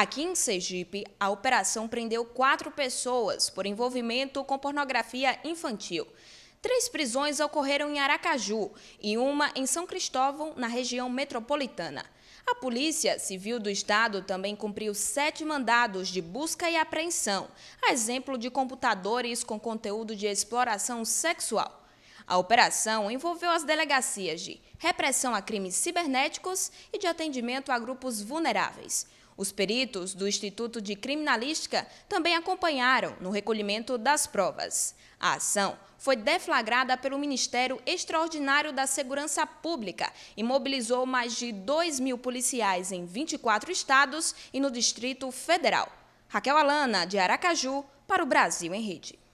Aqui em Sergipe, a operação prendeu quatro pessoas por envolvimento com pornografia infantil. Três prisões ocorreram em Aracaju e uma em São Cristóvão, na região metropolitana. A Polícia Civil do Estado também cumpriu sete mandados de busca e apreensão, a exemplo de computadores com conteúdo de exploração sexual. A operação envolveu as delegacias de repressão a crimes cibernéticos e de atendimento a grupos vulneráveis. Os peritos do Instituto de Criminalística também acompanharam no recolhimento das provas. A ação foi deflagrada pelo Ministério Extraordinário da Segurança Pública e mobilizou mais de 2 mil policiais em 24 estados e no Distrito Federal. Raquel Alana, de Aracaju, para o Brasil em Rede.